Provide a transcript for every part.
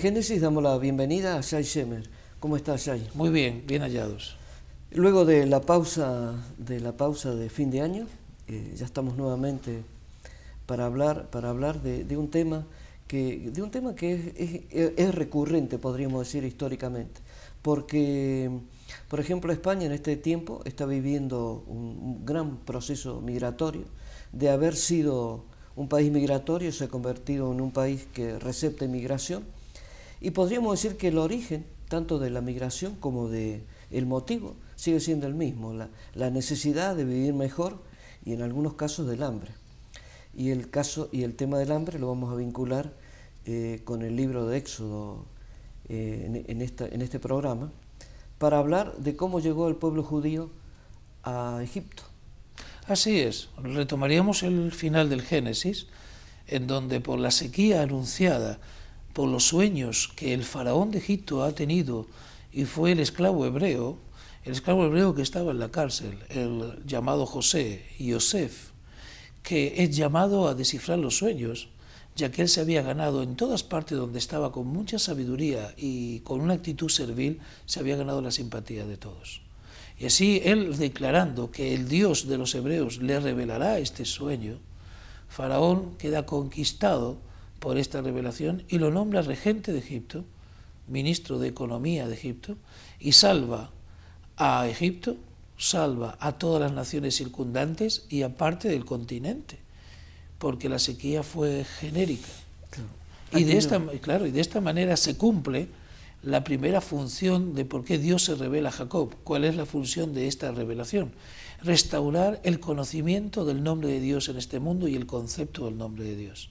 Génesis damos la bienvenida a Shai Shemer. ¿Cómo estás, Shai? Muy bien, bien hallados. Luego de la pausa de, la pausa de fin de año, eh, ya estamos nuevamente para hablar, para hablar de, un tema que, de un tema que es, es recurrente, podríamos decir, históricamente. Porque, por ejemplo, España en este tiempo está viviendo un gran proceso migratorio de haber sido un país migratorio se ha convertido en un país que recepta inmigración y podríamos decir que el origen, tanto de la migración como del el motivo, sigue siendo el mismo, la, necesidad de vivir mejor y en algunos casos del hambre. Y el, caso, y el tema del hambre lo vamos a vincular eh, con el libro de Éxodo eh, en este programa, para hablar de cómo llegó el pueblo judío a Egipto. Así es, retomaríamos el final del Génesis, en donde por la sequía anunciada por los sueños que el faraón de Egipto ha tenido y fue el esclavo hebreo, el esclavo hebreo que estaba en la cárcel, el llamado José, y Yosef, que es llamado a descifrar los sueños, ya que él se había ganado en todas partes donde estaba con mucha sabiduría y con una actitud servil, se había ganado la simpatía de todos. Y así él declarando que el Dios de los hebreos le revelará este sueño, Faraón queda conquistado por esta revelación y lo nombra regente de Egipto, ministro de Economía de Egipto, y salva a Egipto, salva a todas las naciones circundantes y a parte del continente, porque la sequía fue genérica. Y de, esta, claro, y de esta manera se cumple la primera función de por qué Dios se revela a Jacob. ¿Cuál es la función de esta revelación? Restaurar el conocimiento del nombre de Dios en este mundo y el concepto del nombre de Dios.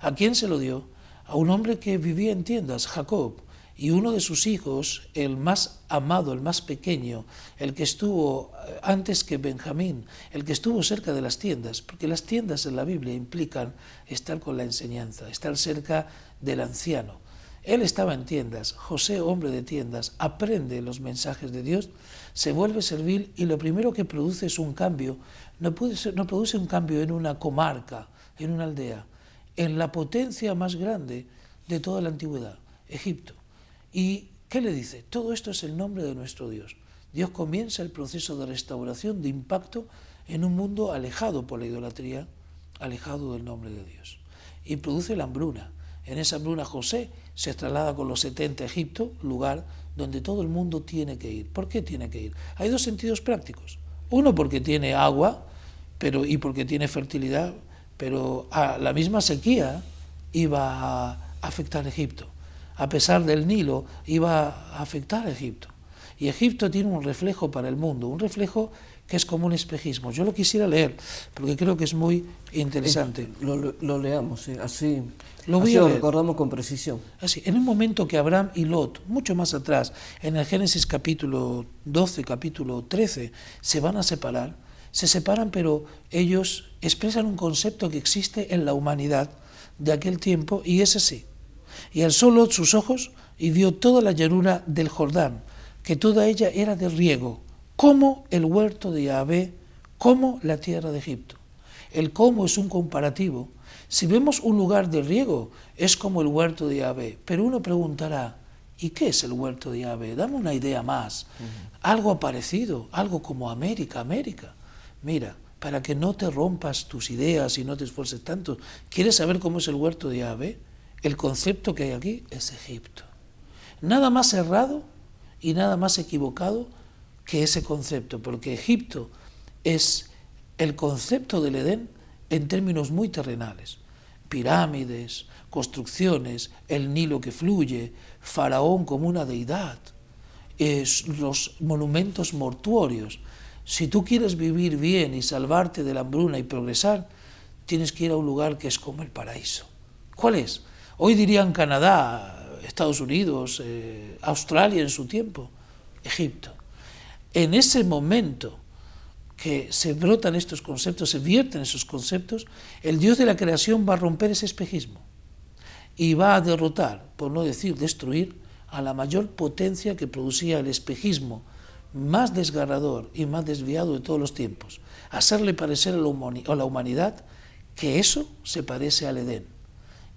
¿A quién se lo dio? A un hombre que vivía en tiendas, Jacob, y uno de sus hijos, el más amado, el más pequeño, el que estuvo eh, antes que Benjamín, el que estuvo cerca de las tiendas, porque las tiendas en la Biblia implican estar con la enseñanza, estar cerca del anciano. Él estaba en tiendas, José, hombre de tiendas, aprende los mensajes de Dios, se vuelve servil y lo primero que produce es un cambio. No, produce, no produce un cambio en una comarca, en una aldea, en la potencia más grande de toda la antigüedad, Egipto. ¿Y qué le dice? Todo esto es el nombre de nuestro Dios. Dios comienza el proceso de restauración, de impacto en un mundo alejado por la idolatría, alejado del nombre de Dios. Y produce la hambruna. En esa hambruna José se traslada con los 70 a Egipto, lugar donde todo el mundo tiene que ir. ¿Por qué tiene que ir? Hay dos sentidos prácticos. Uno porque tiene agua pero, y porque tiene fertilidad, pero a ah, la misma sequía iba a afectar Egipto. A pesar del Nilo, iba a afectar a Egipto. Y Egipto tiene un reflejo para el mundo, un reflejo que es como un espejismo. Yo lo quisiera leer, porque creo que es muy interesante. Lo, leamos, así, lo, voy recordamos con precisión. Así, en un momento que Abraham y Lot, mucho más atrás, en el Génesis capítulo 12, capítulo 13, se van a separar, se separan, pero ellos expresan un concepto que existe en la humanidad de aquel tiempo y es así. Y alzó sus ojos y vio toda la llanura del Jordán, que toda ella era de riego, como el huerto de Yahvé, como la tierra de Egipto. El cómo es un comparativo. Si vemos un lugar de riego, es como el huerto de Yahvé. Pero uno preguntará, ¿y qué es el huerto de Yahvé? Dame una idea más. Algo parecido, algo como América, América mira, para que no te rompas tus ideas y no te esfuerces tanto, ¿quieres saber cómo es el huerto de Ave? El concepto que hay aquí es Egipto. Nada más errado y nada más equivocado que ese concepto, porque Egipto es el concepto del Edén en términos muy terrenales. Pirámides, construcciones, el Nilo que fluye, Faraón como una deidad, los monumentos mortuorios. Si tú quieres vivir bien y salvarte de la hambruna y progresar, tienes que ir a un lugar que es como el paraíso. ¿Cuál es? Hoy dirían Canadá, Estados Unidos, eh, Australia en su tiempo, Egipto. En ese momento que se brotan estos conceptos, se vierten esos conceptos, el Dios de la creación va a romper ese espejismo y va a derrotar, por no decir destruir, a la mayor potencia que producía el espejismo más desgarrador y más desviado de todos los tiempos, hacerle parecer a la humanidad que eso se parece al Edén.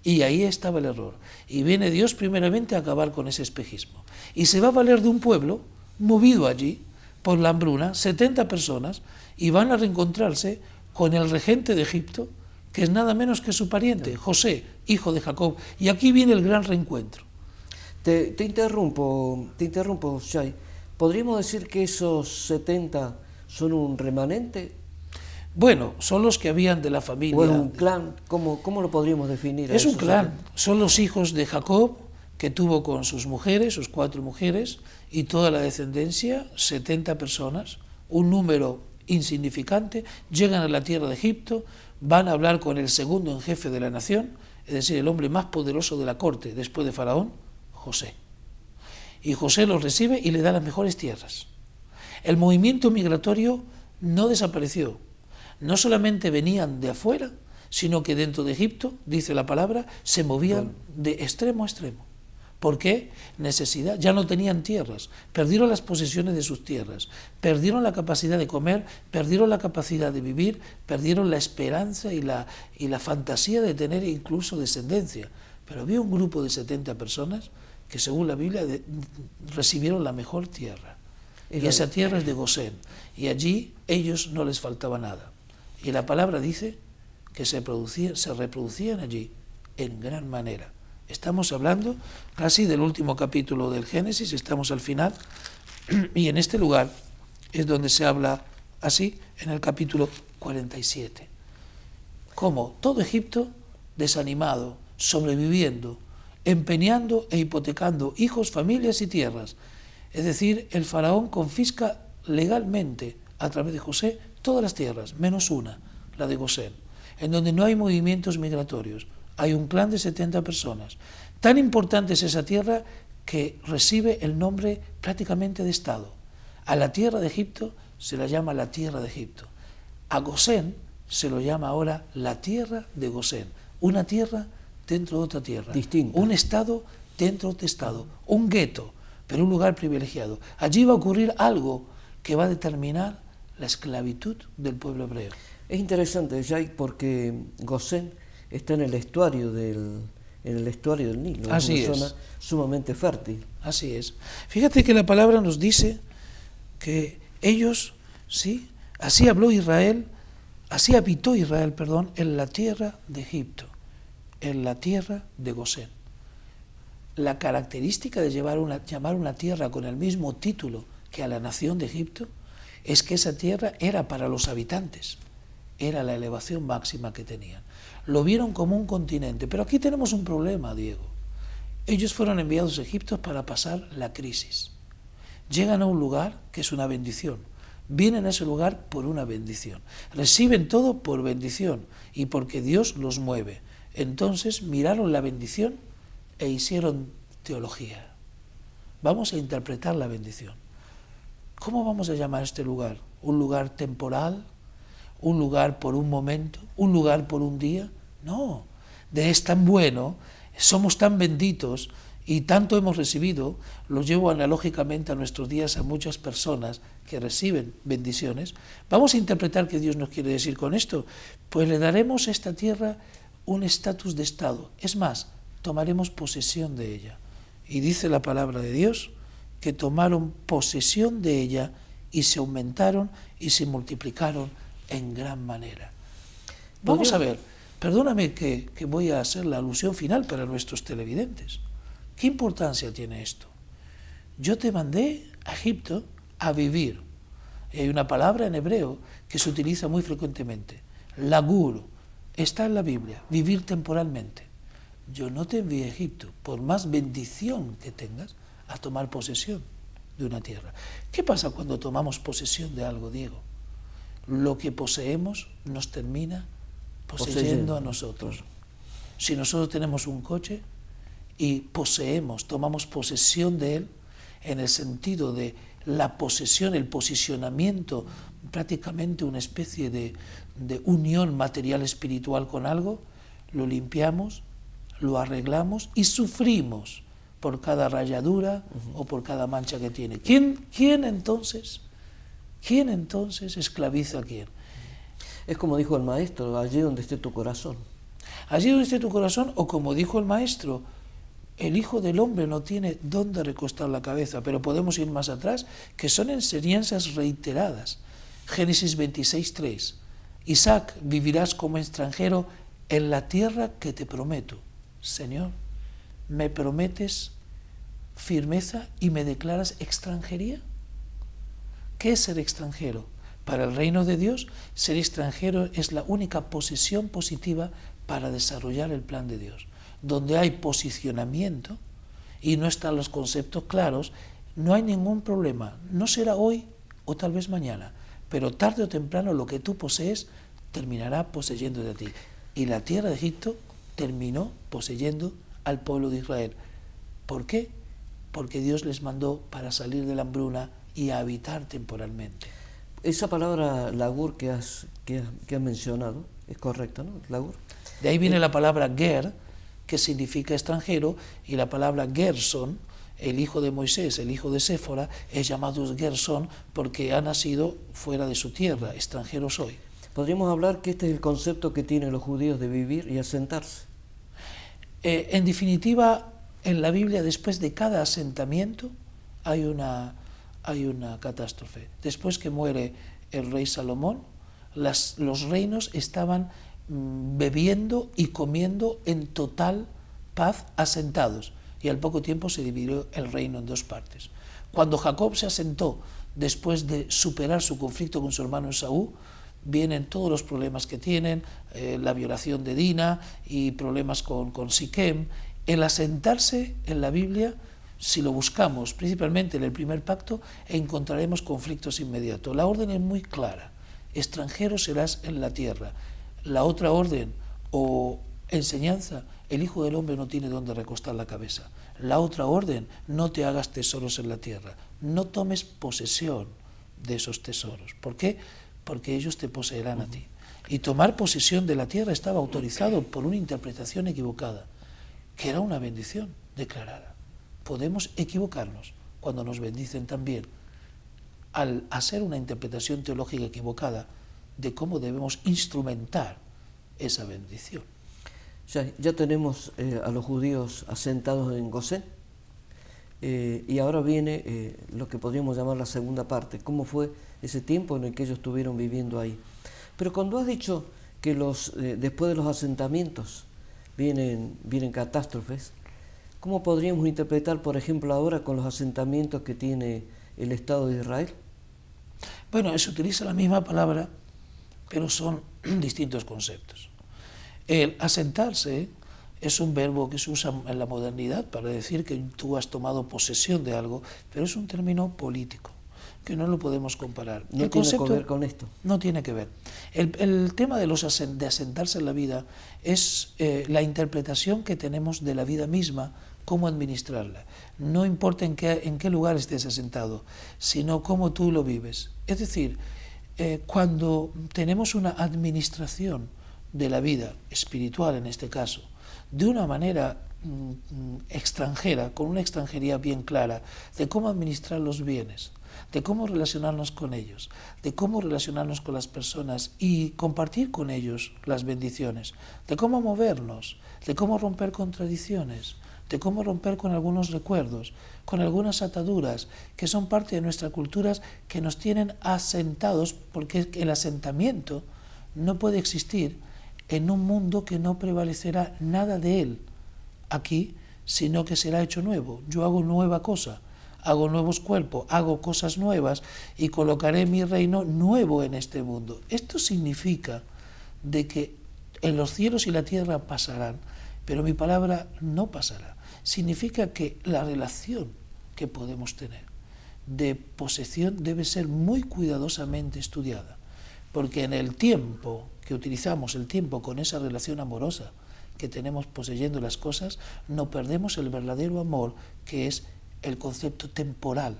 Y ahí estaba el error. Y viene Dios primeramente a acabar con ese espejismo. Y se va a valer de un pueblo movido allí por la hambruna, 70 personas, y van a reencontrarse con el regente de Egipto, que es nada menos que su pariente, José, hijo de Jacob. Y aquí viene el gran reencuentro. Te, interrumpo, te interrumpo, Shai. ¿Podríamos decir que esos 70 son un remanente? Bueno, son los que habían de la familia. ¿O un clan? ¿Cómo, cómo lo podríamos definir? Es un clan. Son los hijos de Jacob, que tuvo con sus mujeres, sus cuatro mujeres, y toda la descendencia, 70 personas, un número insignificante, llegan a la tierra de Egipto, van a hablar con el segundo en jefe de la nación, es decir, el hombre más poderoso de la corte después de Faraón, José. Y José los recibe y le da las mejores tierras. El movimiento migratorio no desapareció. No solamente venían de afuera, sino que dentro de Egipto, dice la palabra, se movían de extremo a extremo. ¿Por qué? Necesidad. Ya no tenían tierras, perdieron las posesiones de sus tierras, perdieron la capacidad de comer, perdieron la capacidad de vivir, perdieron la esperanza y la, y la fantasía de tener incluso descendencia. Pero había un grupo de 70 personas que según la Biblia recibieron la mejor tierra. Y, esa tierra es de Gosén. Y allí ellos no les faltaba nada. Y la palabra dice que se, se reproducían allí en gran manera. Estamos hablando casi del último capítulo del Génesis, estamos al final, y en este lugar es donde se habla así, en el capítulo 47. como todo Egipto desanimado, sobreviviendo, empeñando e hipotecando hijos, familias y tierras. Es decir, el faraón confisca legalmente, a través de José, todas las tierras, menos una, la de Gosén, en donde no hay movimientos migratorios. Hay un clan de 70 personas. Tan importante es esa tierra que recibe el nombre prácticamente de Estado. A la tierra de Egipto se la llama la tierra de Egipto. A Gosén se lo llama ahora la tierra de Gosén, una tierra dentro de otra tierra. Un Estado dentro de Estado. Un gueto, pero un lugar privilegiado. Allí va a ocurrir algo que va a determinar la esclavitud del pueblo hebreo. Es interesante, Jai, porque Gosén está en el estuario del, estuario del Nilo, es una zona sumamente fértil. Así es. Fíjate que la palabra nos dice que ellos, sí, así habló Israel, así habitó Israel, perdón, en la tierra de Egipto en la tierra de Gosén. La característica de llevar una, llamar una tierra con el mismo título que a la nación de Egipto es que esa tierra era para los habitantes, era la elevación máxima que tenían. Lo vieron como un continente, pero aquí tenemos un problema, Diego. Ellos fueron enviados a Egipto para pasar la crisis. Llegan a un lugar que es una bendición, vienen a ese lugar por una bendición. Reciben todo por bendición y porque Dios los mueve. Entonces miraron la bendición e hicieron teología. Vamos a interpretar la bendición. ¿Cómo vamos a llamar este lugar? ¿Un lugar temporal? ¿Un lugar por un momento? ¿Un lugar por un día? No. De es tan bueno, somos tan benditos y tanto hemos recibido, lo llevo analógicamente a nuestros días a muchas personas que reciben bendiciones. Vamos a interpretar qué Dios nos quiere decir con esto. Pues le daremos esta tierra un estatus de Estado. Es más, tomaremos posesión de ella. Y dice la palabra de Dios que tomaron posesión de ella y se aumentaron y se multiplicaron en gran manera. Pues Vamos a ver, perdóname que, voy a hacer la alusión final para nuestros televidentes. ¿Qué importancia tiene esto? Yo te mandé a Egipto a vivir. Y hay una palabra en hebreo que se utiliza muy frecuentemente, laguro Está en la Biblia, vivir temporalmente. Yo no te envié a Egipto, por más bendición que tengas, a tomar posesión de una tierra. ¿Qué pasa cuando tomamos posesión de algo, Diego? Lo que poseemos nos termina poseyendo a nosotros. Si nosotros tenemos un coche y poseemos, tomamos posesión de él, en el sentido de la posesión, el posicionamiento prácticamente una especie de, unión material-espiritual con algo, lo limpiamos, lo arreglamos y sufrimos por cada rayadura o por cada mancha que tiene. ¿Quién, entonces? ¿Quién entonces esclaviza a quién? Es como dijo el maestro, allí donde esté tu corazón. Allí donde esté tu corazón, o como dijo el maestro, el Hijo del Hombre no tiene dónde recostar la cabeza, pero podemos ir más atrás, que son enseñanzas reiteradas. Génesis 26,3 3. Isaac, vivirás como extranjero en la tierra que te prometo. Señor, ¿me prometes firmeza y me declaras extranjería? ¿Qué es ser extranjero? Para el reino de Dios, ser extranjero es la única posición positiva para desarrollar el plan de Dios. Donde hay posicionamiento y no están los conceptos claros, no hay ningún problema. No será hoy o tal vez mañana, pero tarde o temprano lo que tú posees terminará poseyendo de ti. Y la tierra de Egipto terminó poseyendo al pueblo de Israel. ¿Por qué? Porque Dios les mandó para salir de la hambruna y habitar temporalmente. Esa palabra lagur que has, mencionado es correcta, ¿no? Lagur. De ahí viene eh, la palabra ger, que significa extranjero, y la palabra gerson, el hijo de Moisés, el hijo de Séfora, es llamado Gersón porque ha nacido fuera de su tierra, extranjero soy. Podríamos hablar que este es el concepto que tienen los judíos de vivir y asentarse. Eh, en definitiva, en la Biblia, después de cada asentamiento, hay una, hay una catástrofe. Después que muere el rey Salomón, los reinos estaban mm, bebiendo y comiendo en total paz asentados y al poco tiempo se dividió el reino en dos partes. Cuando Jacob se asentó después de superar su conflicto con su hermano Esaú, vienen todos los problemas que tienen, eh, la violación de Dina y problemas con, con Siquem. El asentarse en la Biblia, si lo buscamos principalmente en el primer pacto, encontraremos conflictos inmediatos. La orden es muy clara, extranjero serás en la tierra. La otra orden o enseñanza el Hijo del Hombre no tiene dónde recostar la cabeza. La otra orden, no te hagas tesoros en la tierra, no tomes posesión de esos tesoros. ¿Por qué? Porque ellos te poseerán a ti. Y tomar posesión de la tierra estaba autorizado por una interpretación equivocada, que era una bendición declarada. Podemos equivocarnos cuando nos bendicen también. Al hacer una interpretación teológica equivocada de cómo debemos instrumentar esa bendición. Ya, tenemos eh, a los judíos asentados en Gosén eh, y ahora viene eh, lo que podríamos llamar la segunda parte, cómo fue ese tiempo en el que ellos estuvieron viviendo ahí. Pero cuando has dicho que los, después de los asentamientos vienen, vienen catástrofes, ¿cómo podríamos interpretar, por ejemplo, ahora con los asentamientos que tiene el Estado de Israel? Bueno, se utiliza la misma palabra, pero son distintos conceptos. El asentarse es un verbo que se usa en la modernidad para decir que tú has tomado posesión de algo, pero es un término político que no lo podemos comparar. No tiene que ver con esto. No tiene que ver. El, tema de, los asentarse en la vida es eh, la interpretación que tenemos de la vida misma, cómo administrarla. No importa en qué, en qué lugar estés asentado, sino cómo tú lo vives. Es decir, eh, cuando tenemos una administración, de la vida espiritual en este caso, de una manera mm, extranjera, con una extranjería bien clara, de cómo administrar los bienes, de cómo relacionarnos con ellos, de cómo relacionarnos con las personas y compartir con ellos las bendiciones, de cómo movernos, de cómo romper contradicciones, de cómo romper con algunos recuerdos, con algunas ataduras que son parte de nuestras culturas que nos tienen asentados, porque el asentamiento no puede existir en un mundo que no prevalecerá nada de él aquí, sino que será hecho nuevo. Yo hago nueva cosa, hago nuevos cuerpos, hago cosas nuevas y colocaré mi reino nuevo en este mundo. Esto significa de que en los cielos y la tierra pasarán, pero mi palabra no pasará. Significa que la relación que podemos tener de posesión debe ser muy cuidadosamente estudiada porque en el tiempo que utilizamos, el tiempo con esa relación amorosa que tenemos poseyendo las cosas, no perdemos el verdadero amor que es el concepto temporal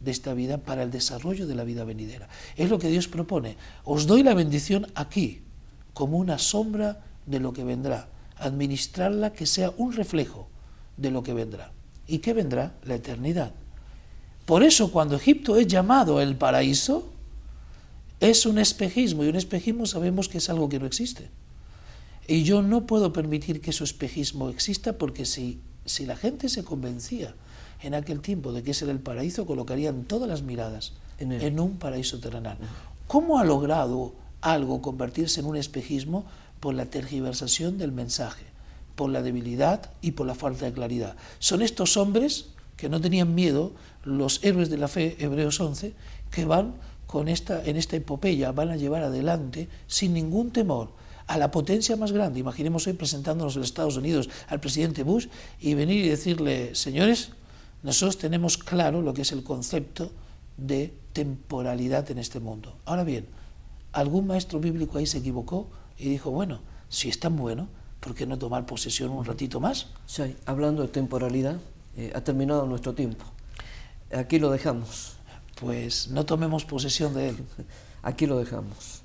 de esta vida para el desarrollo de la vida venidera. Es lo que Dios propone. Os doy la bendición aquí, como una sombra de lo que vendrá. Administrarla que sea un reflejo de lo que vendrá. ¿Y qué vendrá? La eternidad. Por eso cuando Egipto es llamado el paraíso, es un espejismo y un espejismo sabemos que es algo que no existe. Y yo no puedo permitir que ese espejismo exista porque si, si la gente se convencía en aquel tiempo de que ese era el paraíso, colocarían todas las miradas en, en un paraíso terrenal. ¿Cómo ha logrado algo convertirse en un espejismo por la tergiversación del mensaje, por la debilidad y por la falta de claridad? Son estos hombres que no tenían miedo, los héroes de la fe, Hebreos 11, que van con esta, en esta epopeya van a llevar adelante sin ningún temor a la potencia más grande. Imaginemos hoy presentándonos en Estados Unidos al presidente Bush y venir y decirle, señores, nosotros tenemos claro lo que es el concepto de temporalidad en este mundo. Ahora bien, algún maestro bíblico ahí se equivocó y dijo, bueno, si es tan bueno, ¿por qué no tomar posesión un ratito más? hablando de temporalidad, eh, ha terminado nuestro tiempo. Aquí lo dejamos pues no tomemos posesión de él. Aquí lo dejamos.